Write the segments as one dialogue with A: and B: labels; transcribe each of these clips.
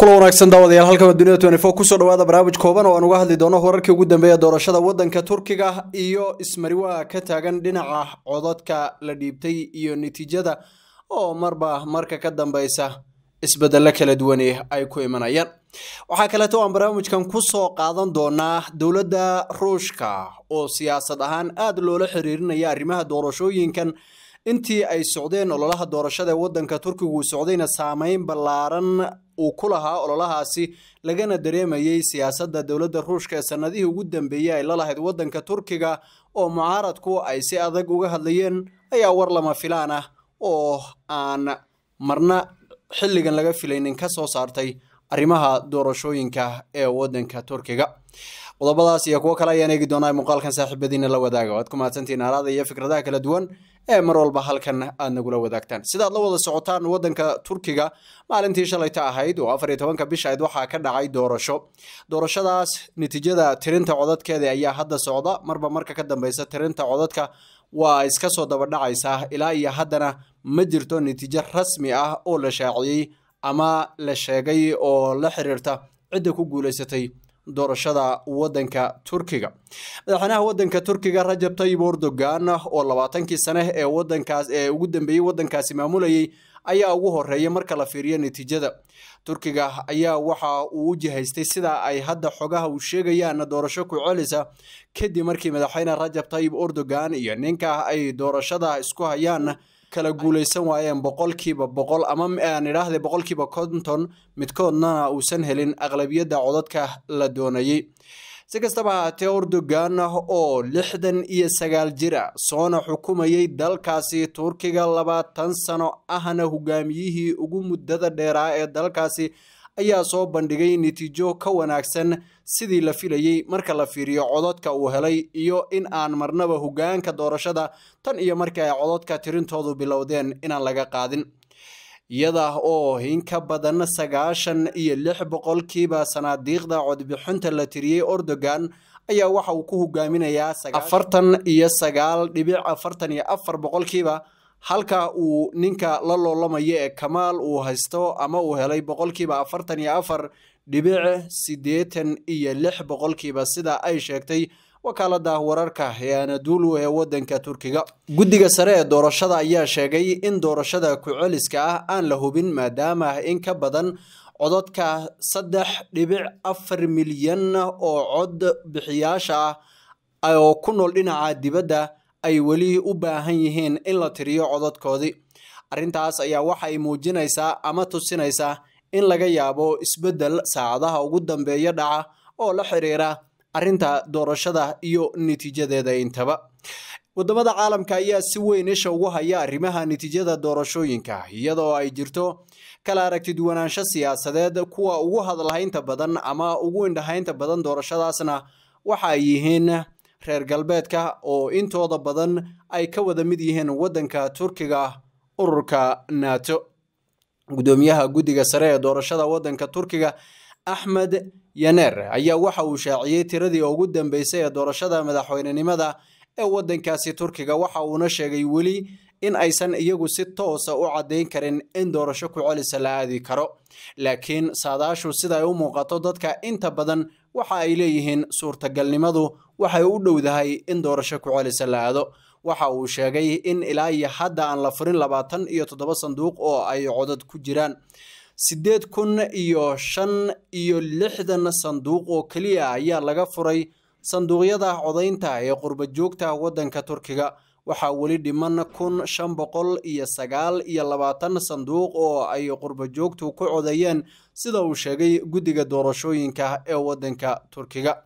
A: kula wanaagsan daawadayaal halkan dunida kusoo dhawaada barnaamij kooban oo aan uga hadli doono wararkii ugu dambeeya doorashada waddanka turkiga iyo ismariwaa ka taagan dhinaca codadka la dhiibtay iyo natiijada oo marba marka ka dambeysa isbedello kala duwani ay ku imanayaan waxaa kaleeto aan barnaamijkan ku soo qaadan doonaa dowladda ruushka oo siyaasad ahaan aad loola xiriirinaya arrimaha doorashooyinkan intii ay socdeen ololaha doorashada ee waddanka turkigu socdayna saameyn ballaaran uu ku lahaa ololahaasi lagana dareemayey siyaasadda dowladda ruushka ee sannadihii ugu dambeeyey ay la lahayd waddanka turkiga oo mucaaradku ay si adag uga hadlayeen ayaa war lama filaan ah oo aan marna xilligan laga filaynin ka soo saartay arrimaha doorashooyinka ee waddanka turkiga qodobadaas iyo kuwo kale ayaan eegi doonaa muuqaalkan saaxiibadiina la wadaaga waad ku mahadsantiin aalaada iyo fikradaha kala duwan ee mar walba halkan aad nagula wadaagtaan sidaad la wada socotaan waddanka turkiga maalintii shalayta ahayd oo afar iyo tobanka bishayd waxaa ka dhacay doorasho doorashadaas natiijada tirinta codadkeeda ayaa hadda socda marba marka ka dambeysa tirinta codadka waa iska soo dabadhacaysaa ilaa iyo haddana ma jirto natiijo rasmi ah oo la shaaciyey ama la sheegay oo la xiriirta cidda ku guulaysatay doorashada wadanka turkiga madaxweynaha waddanka turkiga rajab tayib erdogan oo labaatankii sane ee wadankaas ee ugu dambeeyey wadankaasi maamulayay ayaa ugu horeeya marka la fiiriyo natiijada turkiga ayaa waxa uu u jihaystay sida ay hadda xogaha uu sheegayaan doorasho ku celisa kadib markii madaxweyne rajab tayib erdogan iyo ninka ay doorashada isku hayaan kala guuleysan waayeen boqolkiiba boqol ama aan idhaahde boqolkiiba konton midkoodnana uusan helin aqlabiyadda codadka la doonayey si kastaba haatee urdugan oo lixdan iyo sagaal jira ah soona xukumayay dalkaasi turkiga labaatan sano ahna hogaamiyihii ugu muddada dheeraa ee dalkaasi ayaa soo bandhigay natiijo ka wanaagsan sidii la filayey marka la fiiriyo codadka uu helay iyo in aan marnaba hogaanka doorashada tan iyo markii ay codadka tirintoodu bilowdeen inaan laga qaadin iyada oo in ka badan sagaashan iyo lix boqolkiiba sanaadiiqda codbixinta la tiriyey erdogan ayaa waxa uu ku hogaaminayaa afartan iyo sagaal dhibic afartan iyo afar boqolkiiba halka uu ninka la loolamayo ee kamaal uu haysto ama uu helay boqolkiiba afartan iyo afar dhibic siddeetan iyo lix boqolkiiba sida ay sheegtay wakaaladda wararka ee anadulu ee wadanka turkiga guddiga sare ee doorashada ayaa sheegay in doorashada ku-celiska ah aan la hubin maadaama in ka badan codadka saddex dhibic afar milyan oo cod bixiyaasha ah oo ku nool dhinaca dibadda ay weli u baahan yihiin in la tiriyo codadkoodii arrintaas ayaa waxay muujinaysaa ama tusinaysaa in laga yaabo isbeddel saacadaha ugu dambeeya dhaca oo la xiriira arrinta doorashada iyo natiijadeeda intaba wadamada caalamka ayaa si weyn isha ugu haya arrimaha natiijada doorashooyinka iyadoo ay jirto kala aragtid wanaansho siyaasadeed kuwa ugu hadalhaynta badan ama ugu indhahaynta badan doorashadaasna waxa ay yihiin reer galbeedka oo intooda badan ay ka wada mid yihiin waddanka turkiga ururka naato gudoomiyaha guddiga sare ee doorashada waddanka turkiga axmed yaneer ayaa waxa uu shaaciyey tiradii ugu dambeysay ee doorashada madaxweynenimada ee waddankaasi turkiga waxa uuna sheegay weli in aysan iyagu si toosa ah u caddayn karin in doorasho ku celisa la aadi karo laakiin saadaashu sida ay u muuqato dadka inta badan waxa ay leeyihiin suurtagalnimadu waxay u dhowdahay in doorasho ku celisa la aado waxa uu sheegay in ilaa iyo hadda aan la furin labaatan iyo toddoba sanduuq oo ay codad ku jiraan siddeed kun iyo shan iyo lixdan sanduuq oo keliya ayaa laga furay sanduuqyada codaynta ee qurba joogta waddanka turkiga waxaa weli dhiman kun shan boqol iyo sagaal iyo labaatan sanduuq oo ay qurbojoogtu ku codayeen sida uu sheegay guddiga doorashooyinka ee waddanka turkiga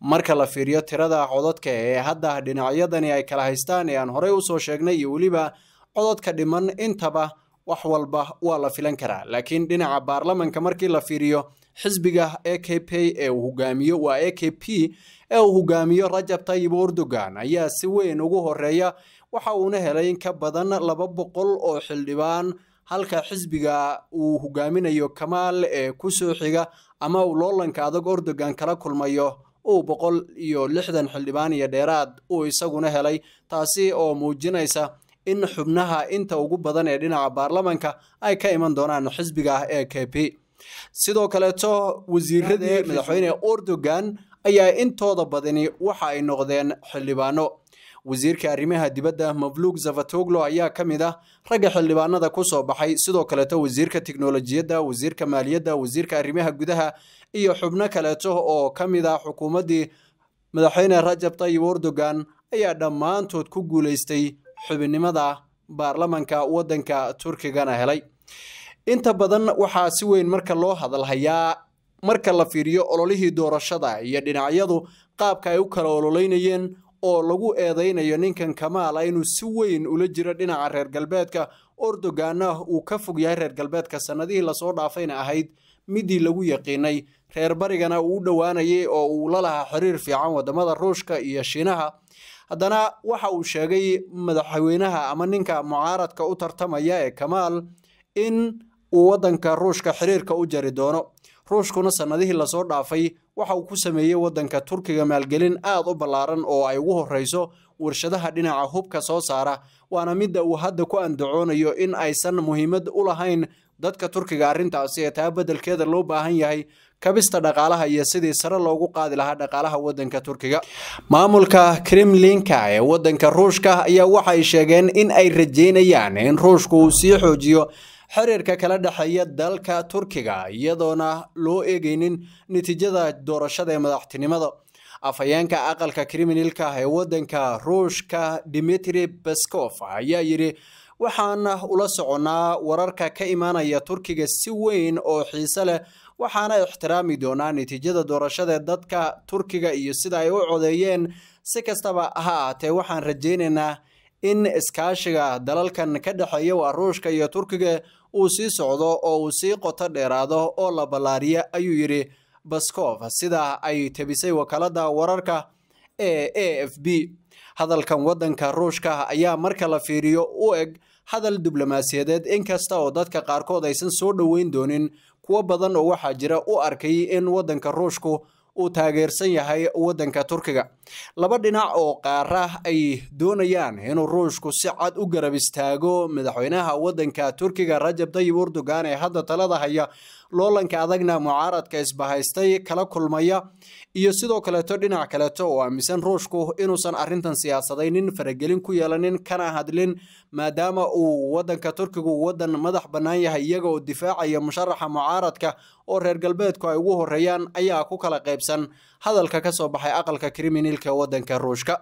A: marka la fiiriyo tirada codadka ee hadda dhinacyadani ay kala haystaan ee aan horey u soo sheegnay iyo weliba codadka dhiman intaba wax walba waa la filan karaa laakiin dhinaca baarlamanka markii la fiiriyo xisbiga a k p ee uu hogaamiyo waa a k p ee uu hogaamiyo rajab tayib erdogan ayaa si weyn ugu horeeya waxa uuna helay in ka badan laba boqol oo xildhibaan halka xisbiga uu hogaaminayo kamaal ee kusoo xiga ama uu loolanka adag erdogan kala kulmayo uu boqol iyo lixdan xildhibaan iyo dheeraad uu isaguna helay taasi oo muujinaysa in xubnaha inta ugu badan ee dhinaca baarlamanka ay ka iman doonaan xisbiga a k p sidoo kaleeto wasiiradii madaxweyne erdogan ayaa intooda badani waxa ay noqdeen xildhibaano wasiirka arrimaha dibadda mavluug zavatoglo ayaa ka mid ah ragga xildhibaanada ku soo baxay sidoo kaleeto wasiirka tiknolojiyadda wasiirka maaliyadda wasiirka arrimaha gudaha iyo xubno kaleeto oo ka mid ah xukuumaddii madaxweyne rajab tayib erdogan ayaa dhammaantood ku guulaystay xubinimada baarlamanka waddanka turkigana helay inta badan waxaa si weyn marka loo hadalhayaa marka la fiiriyo ololihii doorashada iyo dhinacyadu qaabka ay u kala ololeynayeen oo lagu eedaynayo ninkan kamaala inuu si weyn ula jiro dhinaca reer galbeedka ordogan uu ka fog yahay reer galbeedka sannadihii lasoo dhaafayna ahayd midii lagu yaqiinay reer barigana uu u dhowaanayay oo uu la lahaa xiriir fiican waddamada ruushka iyo shiinaha haddana waxa uu sheegay madaxweynaha ama ninka mucaaradka u tartamaya ee kamaal in uu wadanka ruushka xiriirka u jari doono ruushkuna sannadihii lasoo dhaafay waxa uu ku sameeyey wadanka turkiga maalgelin aad u ballaaran oo ay ugu horreyso warshadaha dhinaca hubka soo saara waana midda uu hadda ku andacoonayo in aysan muhiimad u lahayn dadka turkiga arrintaasi ee taa beddelkeeda loo baahan yahay kabista dhaqaalaha iyo sidii sare loogu qaadi lahaa dhaqaalaha wadanka turkiga maamulka krimlinka ee wadanka ruushka ayaa waxay sheegeen in ay rajaynayaan in ruushku uu sii xoojiyo xiriirka kala dhexeeya dalka turkiga iyadoona loo eegeynin natiijada doorashada ee madaxtinimada afhayeenka aqalka kriminalka ee waddanka ruushka dimitri beskof ayaa yidhi waxaan ula soconnaa wararka ka imaanaya turkiga si weyn oo xiise leh waxaana ixtiraami doonaa natiijada doorashada dadka turkiga iyo sida ay u codeeyeen si kastaba ha ahaatee waxaan rajaynaynaa in iskaashiga dalalkan ka dhexeeya waa ruushka iyo turkiga uu sii socdo oo uu sii qoto dheeraado oo la ballaariya ayuu yidhi baskof sida ay tebisay wakaalada wararka ee a f b hadalkan waddanka ruushka ayaa marka la fiiriyo u eg hadal diblomaasiyadeed inkasta oo dadka qaarkood aysan soo dhoweyn doonin kuwo badan oo waxaa jira u arkay in waddanka ruushku uu taageersan yahay waddanka turkiga laba dhinac oo qaar ay doonayaan inuu ruushku si cad u garab istaago madaxweynaha waddanka turkiga rajab dayib urdogan ee hadda talada haya loolanka adagna mucaaradka isbahaystay kala kulmaya iyo sidoo kaleeto dhinac kaleeto oo aaminsan ruushku inuusan arrintan siyaasadaynin faragelin ku yeelanin kana hadlin maadaama uu waddanka turkigu waddan madax bannaan yahay iyaga oo difaacaya musharaxa mucaaradka oo reer galbeedku ay ugu horreeyaan ayaa ku kala qaybsan hadalka ka soo baxay aqalka kriminalka waddanka ruushka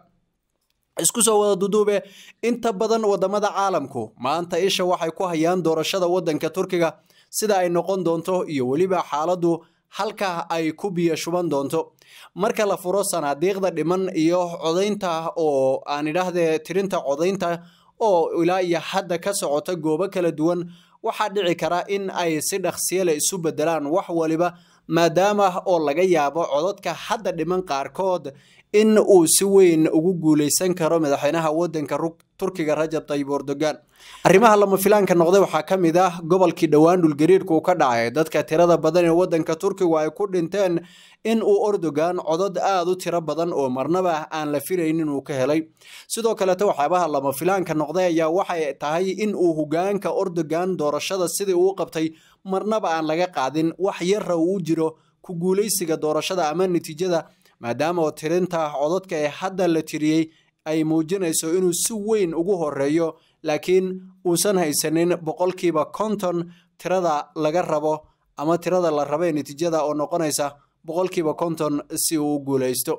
A: isku soo wada duduube inta badan wadamada caalamku maanta isha waxay ku hayaan doorashada waddanka turkiga sida ay noqon doonto iyo weliba xaaladdu halka ay ku biyo shuban doonto marka la furo sanaadiiqda dhiman iyo codaynta oo aan idhaahde tirinta codaynta oo ilaa iyo hadda ka socota goobo kala duwan waxaa dhici kara in ay si dhaqsiyale isu bedelaan wax waliba maadaama ah oo laga yaabo codadka hadda dhiman qaarkood in uu si weyn ugu guuleysan karo madaxweynaha wadanka turkiga rajab tayib erdogan arrimaha lama filaanka noqday waxaa ka mid ah gobolkii dhowaan dhulgariirka uu ka dhacay dadka tirada badan ee wadanka turkigu ay ku dhinteen in uu erdogan codod aad u tiro badan oo marnaba aan la filaynin uu ka helay sidoo kaleete waxyaabaha lama filaanka noqday ayaa waxay tahay in uu hogaanka erdogan doorashada sidii uu qabtay marnaba aan laga qaadin wax yarra uu jiro ku guuleysiga doorashada ama natiijada maadaama oo tirinta codadka ee hadda la tiriyey ay muujinayso inuu si weyn ugu horreeyo laakiin uusan haysanin boqolkiiba konton tirada laga rabo ama tirada la rabee natiijada oo noqonaysa boqolkiiba konton si uu u guulaysto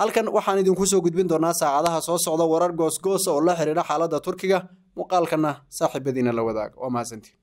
A: halkan waxaan idinku soo gudbin doonaa saacadaha soo socda warar goosgoosa oo la xiriira xaaladda turkiga muuqaalkana saaxiibadiina la wadaag waa mahadsanti